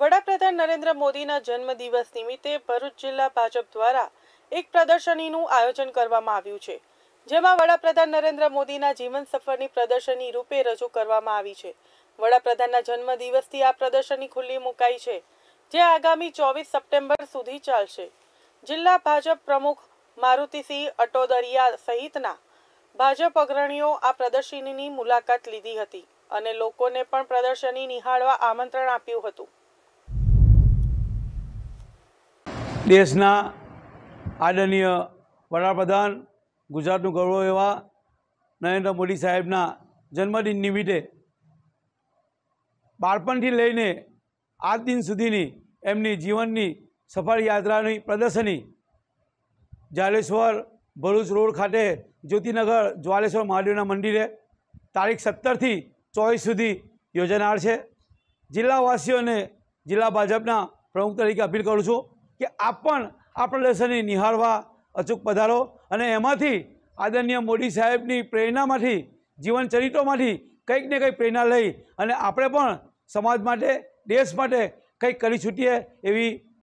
વડાપ્રધાન નરેન્દ્ર મોદીના જન્મદિવસ નિમિત્તે ભરૂચ જિલ્લા ભાજપ દ્વારા એક પ્રદર્શનીનું આયોજન કરવામાં આવ્યું છે જેમાં વડાપ્રધાન નરેન્દ્ર મોદીના જીવન સફરની પ્રદર્શની રૂપે રજૂ કરવામાં આવી છે વડાપ્રધાનના જન્મદિવસથી આ પ્રદર્શની ખુલ્લી મુકાઈ છે જે આગામી ચોવીસ સપ્ટેમ્બર સુધી ચાલશે જિલ્લા ભાજપ પ્રમુખ મારુતિસિંહ અટોદરિયા સહિતના ભાજપ અગ્રણીઓ આ પ્રદર્શનીની મુલાકાત લીધી હતી અને લોકોને પણ પ્રદર્શની નિહાળવા આમંત્રણ આપ્યું હતું દેશના આદરણીય વડાપ્રધાન ગુજરાતનું ગૌરવ એવા નરેન્દ્ર મોદી સાહેબના જન્મદિન નિમિત્તે બાળપણથી લઈને આજ દિન સુધીની એમની જીવનની સફળ યાત્રાની પ્રદર્શની જાલેશ્વર ભરૂચ રોડ ખાતે જ્યોતિનગર જ્વાલેશ્વર મહાદેવના મંદિરે તારીખ સત્તરથી ચોવીસ સુધી યોજાનાર છે જિલ્લાવાસીઓને જિલ્લા ભાજપના પ્રમુખ તરીકે અપીલ કરું છું કે આપ પણ આ પ્રદર્શનને નિહાળવા અચૂક પધારો અને એમાંથી આદરણીય મોદી સાહેબની પ્રેરણામાંથી જીવનચરિત્રોમાંથી કંઈક ને કંઈક પ્રેરણા લઈ અને આપણે પણ સમાજ માટે દેશ માટે કંઈક કરી છૂટીએ એવી